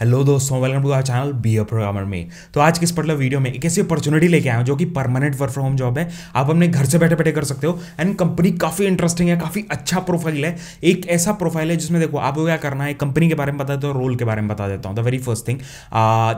Hello दोस्तों welcome to our channel be a programmer में तो आज के इस पर्टिकुलर वीडियो में एक ऐसी अपॉर्चुनिटी लेके आया हूँ जो कि permanent work from home job है आप अपने घर से बैठे बैठे कर सकते हो एंड कंपनी काफ़ी इंटरेस्टिंग है काफ़ी अच्छा प्रोफाइल है एक ऐसा प्रोफाइल है जिसमें देखो आपको क्या करना है कंपनी के बारे में बता देता हूँ रोल के बारे में बता देता हूँ द वेरी फर्स्ट थिंग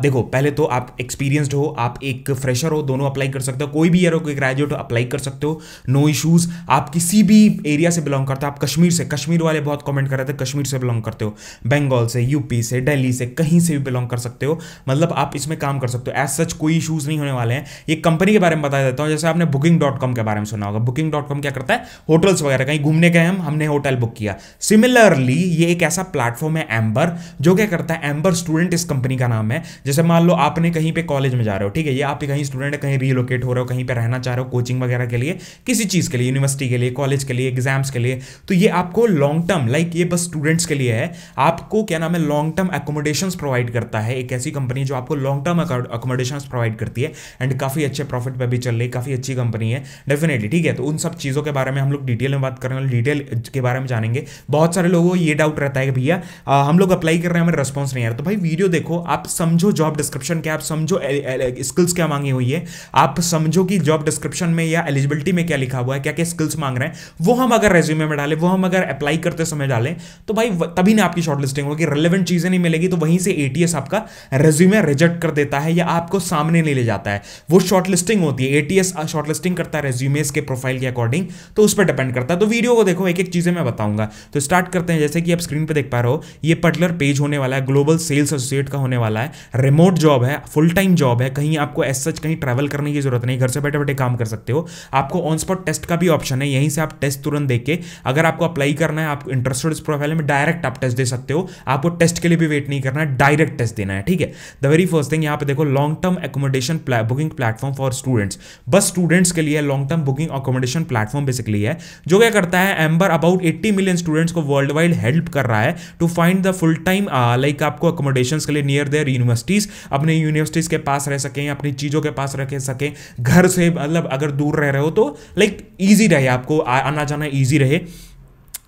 देखो पहले तो आप एक्सपीरियंस्ड हो आप एक फ्रेशर हो दोनों अप्लाई कर सकते हो कोई भी ईयर हो कोई ग्रेजुएट हो अप्लाई कर सकते हो नो इशूज़ आप किसी भी एरिया से बिलोंग करते हो आप कश्मीर से कश्मीर वाले बहुत कॉमेंट कर रहे थे कश्मीर से बिलोंग करते हो बंगाल से यूपी से डेली से कहीं से भी बिलोंग कर सकते हो मतलब आप इसमें काम कर सकते हो एज सच कोई इशूज़ नहीं होने वाले हैं ये कंपनी के बारे में बता देता हूँ जैसे आपने बुकिंग डॉट कॉम के बारे में सुना होगा बुकिंग डॉट कॉम क्या करता है होटल्स वगैरह कहीं घूमने गए हम हमने होटल बुक किया सिमिलरली ये एक ऐसा प्लेटफॉर्म है एम्बर जो क्या करता है एम्बर स्टूडेंट इस कंपनी का नाम है जैसे मान लो आपने कहीं पे कॉलेज में जा रहे हो ठीक है ये आप कहीं स्टूडेंट कहीं रीलोकेट हो रहे हो कहीं पे रहना चाह रहे हो कोचिंग वगैरह के लिए किसी चीज़ के लिए यूनिवर्सिटी के लिए कॉलेज के लिए एग्जाम्स के लिए तो ये आपको लॉन्ग टर्म लाइक ये बस स्टूडेंट्स के लिए है आपको क्या नाम है लॉन्ग टर्म एकोमोडेशन प्रोवाइड करता है एक ऐसी कंपनी जो आपको लॉन्ग टर्म अकोमोडेशन प्रोवाइड करती है एंड काफ़ी अच्छे प्रॉफिट पर भी चल रही काफ़ी अच्छी कंपनी है डेफिनेटली ठीक है तो उन सब चीज़ों के बारे में हम लोग डिटेल में बात करने डिटेल के बारे में जानेंगे बहुत सारे लोगों को ये डाउट रहता है कि भैया हम लोग अप्लाई कर रहे हैं हमें रिस्पॉन्स नहीं आ रहा तो भाई वीडियो देखो आप समझो जॉब डिस्क्रिप्शन क्या आप समझो स्किल्स क्या मांगी हुई है आप समझो कि जॉब डिस्क्रिप्शन में या एलिजिबिलिटी में क्या लिखा हुआ है क्या क्या स्किल्स मांग रहे हैं वो हम अगर रेज्यूमे में डालें वो हम अगर अप्लाई करते समय डालें तो भाई तभी ना आपकी शॉर्ट लिस्टिंग होगी रिलेवेंट चीज़ें नहीं मिलेगी तो वहीं से एटीएस आपका रेज्यूमे रिजेक्ट कर देता है या आपको सामने नहीं ले जाता है वो शॉर्टलिस्टिंग होती है एटीएस शॉर्टलिस्टिंग करता है रेज्यूमेस के प्रोफाइल के अकॉर्डिंग तो उस पर डिपेंड करता है तो वीडियो को देखो एक एक चीजें मैं बताऊंगा तो स्टार्ट करते हैं जैसे कि आप स्क्रीन पर देख पा रहे हो ये पर्टिकुलर पेज होने वाला है ग्लोबल सेल्स एसोसिएट का होने वाला है रिमोट जॉब है फुल टाइम जॉब है कहीं आपको एस सच कहीं ट्रैवल करने की जरूरत नहीं घर से बैठे बैठे काम कर सकते हो आपको ऑन स्पॉट टेस्ट का भी ऑप्शन है यहीं से आप टेस्ट तुरंत देके अगर आपको अप्लाई करना है आप इंटरेस्टेड इस प्रोफाइल में डायरेक्ट आप टेस्ट दे सकते हो आपको टेस्ट के लिए भी वेट नहीं करना डायरेक्ट टेस्ट देना है ठीक है द वेरी फर्स्ट थिंग यहाँ पे देखो long term accommodation booking platform for students बस स्टूडेंट्स के लिए long term booking accommodation platform basically है जो क्या करता है Amber about eighty million students को वर्ल्ड वाइड हेल्प कर रहा है to find the full time like आपको अकोमोडेशन के लिए नियर देयर यूनिवर्सिटीज अपने यूनिवर्सिटीज के पास रह सकें अपनी चीज़ों के पास रख सकें घर से मतलब अगर दूर रह रहे हो तो लाइक ईजी रहे आपको आना जाना ईजी रहे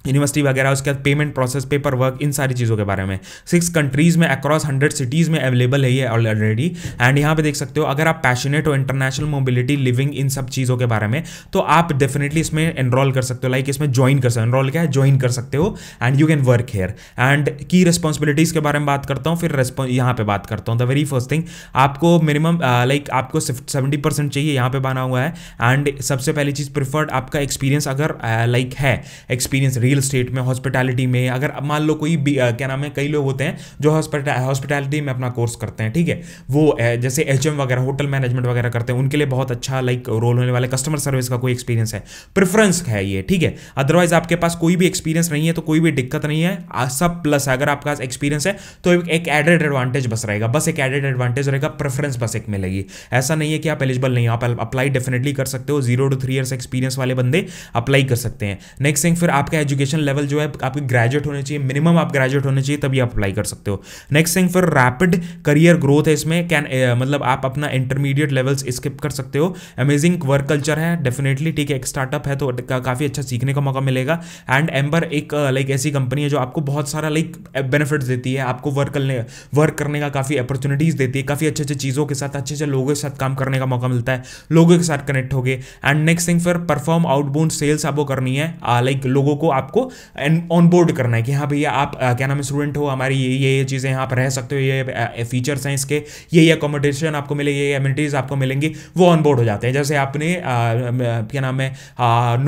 यूनिवर्सिटी वगैरह उसके बाद पेमेंट प्रोसेस पेपर वर्क इन सारी चीज़ों के बारे में सिक्स कंट्रीज़ में अक्रॉस हंड्रेड सिटीज़ में अवेलेबल है ये ऑलरेडी एंड यहाँ पे देख सकते हो अगर आप पैशनेट हो इंटरनेशनल मोबिलिटी लिविंग इन सब चीज़ों के बारे में तो आप डेफिनेटली इसमें एनरोल कर सकते हो लाइक like इसमें ज्वाइन कर सकते हो एनरोल क्या है ज्वाइन कर सकते हो and you can work here and की रिस्पॉन्सिबिलिटीज़ के बारे में बात करता हूँ फिर रेस्पॉन्स यहाँ पर बात करता हूँ द वेरी फर्स्ट थिंग आपको मिनिमम लाइक uh, आपको सेवेंटी परसेंट चाहिए यहाँ पर बना हुआ है एंड सबसे पहली चीज़ प्रिफर्ड आपका एक्सपीरियंस अगर लाइक uh, है एक्सपीरियंस रियल रियल स्टेट में हॉस्पिटैलिटी में अगर मान लो कोई भी आ, क्या नाम है कई लोग होते हैं जो हॉस्पिटैलिटी में अपना कोर्स करते हैं ठीक है वो जैसे एच वगैरह होटल मैनेजमेंट वगैरह करते हैं उनके लिए बहुत अच्छा लाइक रोल होने वाले कस्टमर सर्विस का कोई एक्सपीरियंस है प्रेफरेंस है ये ठीक है अदरवाइज आपके पास कोई भी एक्सपीरियंस नहीं है तो कोई भी दिक्कत नहीं है सब प्लस है अगर आपके पास एक्सपीरियंस है तो एक एडेड एडवांटेज बस रहेगा बस एक एडेड एडवांटेज रहेगा प्रेफरेंस बस एक मिलेगी ऐसा नहीं है कि आप एलिजिबल नहीं आप अप्लाई डेफिनेटली कर सकते हो zero to three years experience वाले बंदे अप्लाई कर सकते हैं नेक्स्ट थिंग फिर आपका एजुकेशन एजुकेशन लेवल जो है आपके ग्रेजुएट होने चाहिए मिनिमम आप ग्रेजुएट होने चाहिए तभी आप अप्लाई कर सकते हो नेक्स्ट थिंग फिर रैपिड करियर ग्रोथ है इसमें कैन मतलब आप अपना इंटरमीडिएट लेवल्स स्किप कर सकते हो अमेजिंग वर्क कल्चर है डेफिनेटली ठीक है एक स्टार्टअप है तो का, काफ़ी अच्छा सीखने का मौका मिलेगा एंड एम्बर एक लाइक ऐसी कंपनी है जो आपको बहुत सारा लाइक बेनिफिट्स देती है आपको वर्क करने वर्क करने का काफ़ी अपॉर्चुनिटीज़ देती है काफ़ी अच्छे अच्छे चीज़ों के साथ अच्छे अच्छे लोगों के साथ काम करने का मौका मिलता है लोगों के साथ कनेक्ट हो गए एंड नेक्स्ट थिंग फिर परफॉर्म आउटबोन सेल्स आपको करनी है लाइक लोगों को आप आपको ऑन बोर्ड करना है कि हाँ भैया आप आ, क्या नाम स्टूडेंट हो हमारी ये ये ये चीज़ें यहाँ आप रह सकते हो ये फीचर्स हैं इसके ये ये अकोमोडेशन आपको मिलेगी ये एमिनिटीज़ आपको मिलेंगी वो ऑन बोर्ड हो जाते हैं जैसे आपने क्या नाम है नो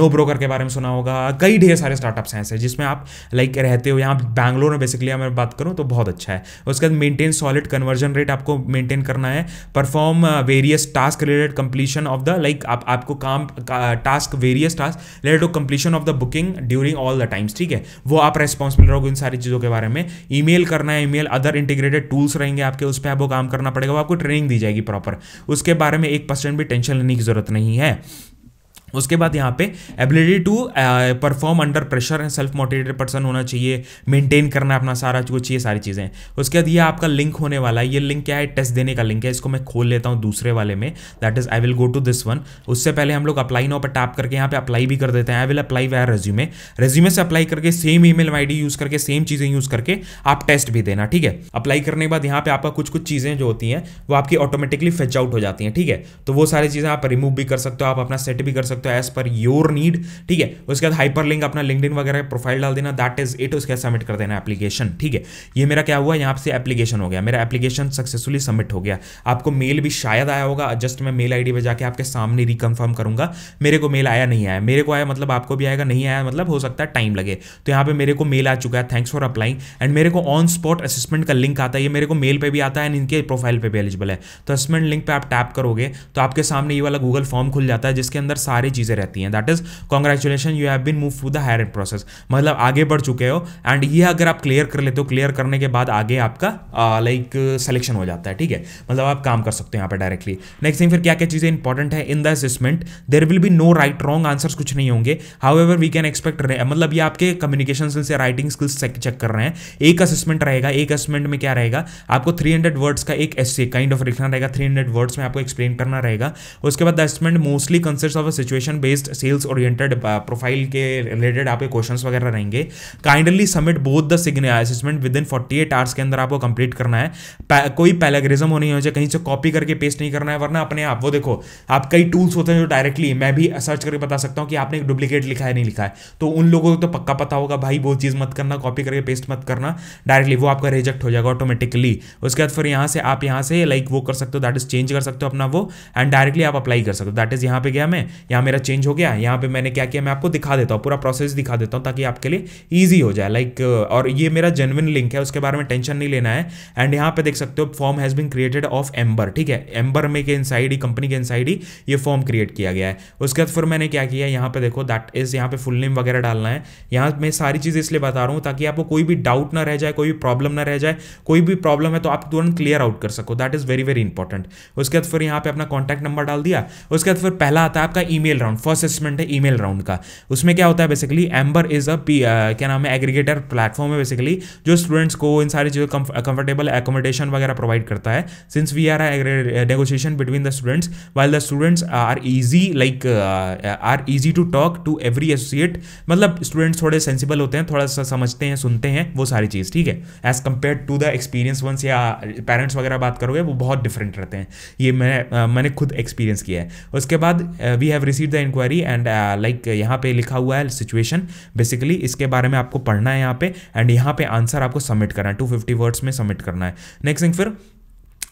हाँ, ब्रोकर के बारे में सुना होगा कई ढेर सारे स्टार्टअप्स हैं ऐसे जिसमें आप लाइक रहते हो यहाँ बैंगलोर में बेसिकली मैं बात करूँ तो बहुत अच्छा है उसके बाद मेंटेन सॉलिड कन्वर्जन रेट आपको मेंटेन करना है perform various task related completion of the like आप आपको काम task various task related to completion of the booking during all all the times ठीक है वो आप रेस्पॉन्सिबल रहोगे इन सारी चीज़ों के बारे में ईमेल करना है ईमेल अदर इंटीग्रेटेड टूल्स रहेंगे आपके उस पर आपको काम करना पड़ेगा वो आपको ट्रेनिंग दी जाएगी प्रॉपर उसके बारे में एक परसेंट भी टेंशन लेने की जरूरत नहीं है उसके बाद यहाँ पे ability to perform under pressure and self motivated person होना चाहिए मेंटेन करना अपना सारा कुछ चाहिए सारी चीज़ें उसके बाद ये आपका लिंक होने वाला है ये लिंक क्या है टेस्ट देने का लिंक है इसको मैं खोल लेता हूँ दूसरे वाले में that is I will go to this one उससे पहले हम लोग अप्लाई नाउ पर टैप करके यहाँ पे अप्लाई भी कर देते हैं I will apply via resume resume से अप्लाई करके सेम ई मेल यूज़ करके सेम चीज़ें यूज़ करके आप टेस्ट भी देना ठीक है अप्लाई करने के बाद यहाँ पे आपका कुछ कुछ चीज़ें जो होती हैं वो आपकी ऑटोमेटिकली फेच आउट हो जाती हैं ठीक है तो वो सारी चीज़ें आप रिमूव भी कर सकते हो आप अपना सेट भी कर सकते सकते हो एज पर योर नीड ठीक है उसके बाद हाइपर लिंक अपना लिंकड वगैरह प्रोफाइल डाल देना दैट इज इट उसके बाद सबमिट कर देना एप्लीकेशन ठीक है ये मेरा क्या हुआ यहाँ से एप्लीकेशन हो गया मेरा एप्लीकेशन सक्सेसफुली सबमिट हो गया आपको मेल भी शायद आया होगा जस्ट मैं मेल आई पे जाके आपके सामने रिकन्फर्म करूंगा मेरे को मेल आया नहीं आया मेरे को आया मतलब आपको भी आएगा नहीं आया मतलब हो सकता है टाइम लगे तो यहाँ पर मेरे को मेल आ चुका है थैंक्स फॉर अप्लाइंग एंड मेरे को ऑन स्पॉट असिस्मेंट का लिंक आता है ये मेरे को मेल पर भी आता है एंड इनके प्रोफाइल पर भी एलिजिबल है तो असिस्मेंट लिंक पर आप टैप करोगे तो आपके सामने ये वाला गूगल फॉर्म खुल जाता है जिसके अंदर सारे सारी चीज़ें रहती हैं that is congratulation you have been move to the higher and process मतलब आगे बढ़ चुके हो एंड ये अगर आप क्लियर कर लेते हो क्लियर करने के बाद आगे आपका लाइक सिलेक्शन हो जाता है ठीक है मतलब आप काम कर सकते हो यहाँ पर डायरेक्टली नेक्स्ट थिंग फिर क्या क्या चीज़ें इंपॉर्टेंट है in the assessment there will be no right wrong answers कुछ नहीं होंगे however we can expect रहे मतलब ये आपके कम्युनिकेशन स्किल्स या राइटिंग स्किल्स चेक कर रहे हैं एक असेसमेंट रहेगा एक असेसमेंट में क्या रहेगा आपको 300 वर्ड्स का एक एस काइंड ऑफ लिखना रहेगा 300 वर्ड्स में आपको एक्सप्लेन करना रहेगा उसके बाद the assessment mostly consist of a situation motivation based sales oriented profile के रिलेटेड आपके क्वेश्चन वगैरह रहेंगे kindly submit both the sign assessment within forty eight hours के अंदर आपको कंप्लीट करना है कोई पैलेग्रिजम होनी हो कहीं से कॉपी करके पेस्ट नहीं करना है वरना अपने आप वो देखो आप कई टूल्स होते हैं जो डायरेक्टली मैं भी सर्च करके बता सकता हूँ कि आपने एक डुप्लीकेट लिखा है नहीं लिखा है तो उन लोगों को तो पक्का पता होगा भाई वो चीज़ मत करना कॉपी करके पेस्ट मत करना डायरेक्टली वो आपका रिजेक्ट हो जाएगा ऑटोमेटिकली उसके बाद फिर यहाँ से आप यहाँ से लाइक वो कर सकते हो दैट इज चेंज कर सकते हो अपना वो एंड डायरेक्टली आप अप्लाई कर सकते हो दैट इज यहाँ पे गया मैं यहाँ मेरा चेंज हो गया यहाँ पे मैंने क्या किया मैं आपको दिखा देता हूँ पूरा प्रोसेस दिखा देता हूँ ताकि आपके लिए ईजी हो जाए लाइक और ये मेरा जेनविन लिंक है उसके बारे में टेंशन नहीं लेना है एंड यहाँ पे देख सकते हो form has been created of Amber ठीक है एम्बर में के इनसाइड ही कंपनी के इनसाइड ही ये फॉर्म क्रिएट किया गया है उसके बाद फिर मैंने क्या किया यहाँ पे देखो दैट इज यहाँ पे फुल नेम वगैरह डालना है यहाँ मैं सारी चीज़ें इसलिए बता रहा हूँ ताकि आपको कोई भी डाउट ना रह जाए कोई भी प्रॉब्लम ना रह जाए कोई भी प्रॉब्लम है तो आप तुरंत क्लियर आउट कर सको that is very very important उसके बाद फिर यहाँ पे अपना कॉन्टैक्ट नंबर डाल दिया उसके बाद फिर पहला आता है आपका ई राउंड फर्स्ट असेसमेंट है ईमेल राउंड का उसमें क्या होता है बेसिकली एम्बर इज अ क्या नाम है एग्रीगेटर प्लेटफॉर्म है बेसिकली जो स्टूडेंट्स को इन सारी चीज़ों कंफर्टेबल एकोमोडेशन वगैरह प्रोवाइड करता है since we are negotiation between the students while the students are easy like are easy to talk to every associate मतलब स्टूडेंट्स थोड़े सेंसिबल होते हैं थोड़ा सा समझते हैं सुनते हैं वो सारी चीज़ ठीक है as compare to the experience once या पेरेंट्स uh, वगैरह बात करोगे वो बहुत डिफरेंट रहते हैं ये मैं uh, मैंने खुद एक्सपीरियंस किया है उसके बाद we have receive the enquiry and like यहाँ पे लिखा हुआ है सिचुएशन बेसिकली इसके बारे में आपको पढ़ना है यहाँ पे एंड यहाँ पे आंसर आपको सबमिट करना है टू फिफ्टी वर्ड्स में सबमिट करना है नेक्स्ट थिंग फिर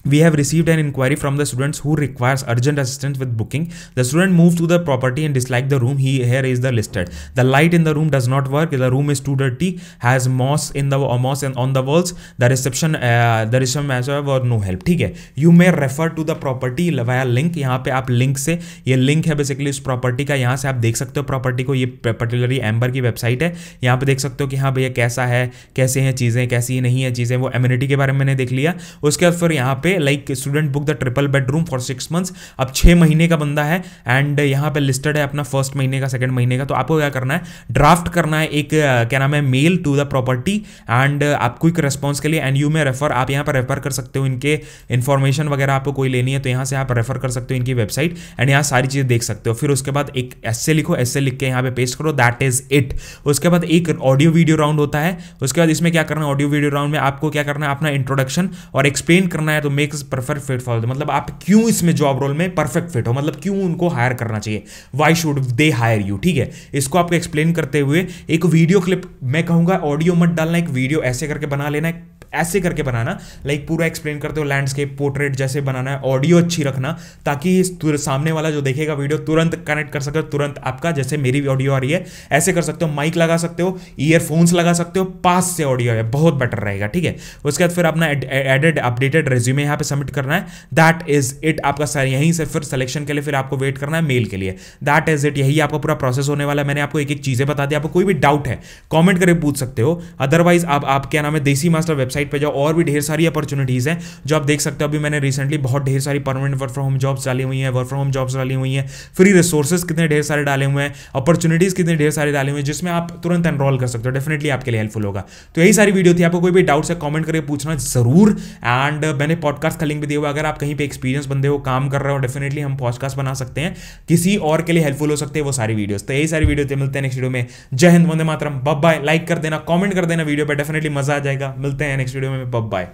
we have received an inquiry from the students who requires urgent assistance with booking. The student moved to the property and disliked the room. He here is the listed. The light in the room does not work. The room is too dirty. Has moss in the uh, moss and on the walls. The reception uh, the reception manager were no help. ठीक है you may refer to the property via link यहाँ पे आप link से ये link है basically उस property का यहाँ से आप देख सकते हो प्रॉपर्टी को ये पर्टिकुलरली एम्बर की वेबसाइट है यहाँ पे देख सकते हो कि हाँ भैया कैसा है कैसे हैं चीज़ें कैसी नहीं है चीज़ें वो एम्यूनिटी के बारे में मैंने देख लिया उसके बाद फिर यहाँ पे like student book the triple bedroom for six months अब छः महीने का बंदा है एंड यहाँ पे लिस्टेड है अपना फर्स्ट महीने का सेकंड महीने का तो आपको क्या करना है ड्राफ्ट करना है एक क्या नाम है mail to the property and आपको एक रेस्पॉन्स के लिए एंड यू में रेफर आप यहाँ पर रेफर कर सकते हो इनके इन्फॉर्मेशन वगैरह आपको कोई लेनी है तो यहाँ से आप रेफर कर सकते हो इनकी वेबसाइट एंड यहाँ सारी चीज़ें देख सकते हो फिर उसके बाद एक एस लिखो एस लिख के यहाँ पे पेस्ट करो दैट इज इट उसके बाद एक ऑडियो वीडियो राउंड होता है उसके बाद इसमें क्या करना है ऑडियो वीडियो राउंड में आपको क्या करना है अपना इंट्रोडक्शन और एक्सप्लेन करना है तो मेक्स परफेक्ट फिट फॉर मतलब आप क्यों इसमें जॉब रोल में परफेक्ट फिट हो मतलब क्यों उनको हायर करना चाहिए why should they hire you ठीक है इसको आपको एक्सप्लेन करते हुए एक वीडियो क्लिप मैं कहूँगा ऑडियो मत डालना एक वीडियो ऐसे करके बना लेना ऐसे करके बनाना लाइक पूरा एक्सप्लेन करते हो लैंडस्केप पोर्ट्रेट जैसे बनाना है ऑडियो अच्छी रखना ताकि सामने वाला जो देखेगा वीडियो तुरंत कनेक्ट कर सके तुरंत आपका जैसे मेरी भी ऑडियो आ रही है ऐसे कर सकते हो माइक लगा सकते हो ईयरफोन्स लगा सकते हो पास से ऑडियो है बहुत बेटर रहेगा ठीक है उसके बाद फिर अपना एडेड अपडेटेड रेज्यूमे यहाँ पर सबमिट करना है दैट इज इट आपका सर यहीं से फिर सिलेक्शन के लिए फिर आपको वेट करना है मेल के लिए दैट इज इट यही आपका पूरा प्रोसेस होने वाला है मैंने आपको एक एक चीजें बता दी आपको कोई भी डाउट है कॉमेंट करके पूछ सकते हो अदरवाइज आप क्या नाम है देसी मास्टर वेबसाइट वेबसाइट पर जाओ और भी ढेर सारी अपॉर्चुनिटीज़ हैं जो आप देख सकते हो अभी मैंने रिसेंटली बहुत ढेर सारी permanent work from home jobs डाली हुई हैं वर्क फ्रॉम होम जॉब्स डाली हुई हैं फ्री रिसोर्सेज कितने ढेर सारे डाले हुए हैं अपॉर्चुनिटीज़ कितने ढेर सारे डाले हुए हैं जिसमें आप तुरंत एनरोल कर सकते हो डेफिनेटली आपके लिए हेल्पफुल होगा तो यही सारी वीडियो थी आपको कोई भी डाउट्स है कॉमेंट करके पूछना जरूर एंड मैंने पॉडकास्ट का लिंक भी दिया हुआ अगर आप कहीं पर एक्सपीरियंस बंदे हो काम कर रहे हो डेफिनेटली हम पॉडकास्ट बना सकते हैं किसी और के लिए हेल्पफुल हो सकते हैं वो सारी वीडियोस तो यही सारी वीडियो मिलते हैं नेक्स्ट वीडियो में जय हिंद वंदे मातरम बाय लाइक कर देना कमेंट कर देना वीडियो पर डेफिनेटली मजा आ जाएगा मिलते हैं नेक्स्ट वीडियो में पब बाय